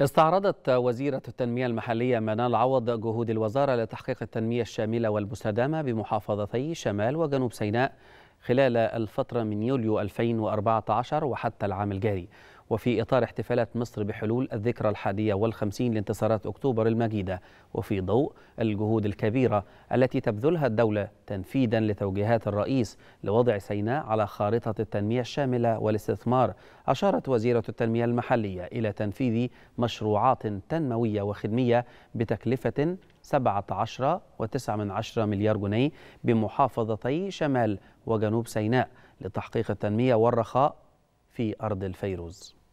استعرضت وزيرة التنمية المحلية منال عوض جهود الوزارة لتحقيق التنمية الشاملة والمستدامة بمحافظتي شمال وجنوب سيناء خلال الفترة من يوليو 2014 وحتى العام الجاري وفي إطار احتفالات مصر بحلول الذكرى الحادية والخمسين لانتصارات أكتوبر المجيدة وفي ضوء الجهود الكبيرة التي تبذلها الدولة تنفيذا لتوجيهات الرئيس لوضع سيناء على خارطة التنمية الشاملة والاستثمار أشارت وزيرة التنمية المحلية إلى تنفيذ مشروعات تنموية وخدمية بتكلفة 17.9 مليار جنيه بمحافظتي شمال وجنوب سيناء لتحقيق التنمية والرخاء في أرض الفيروز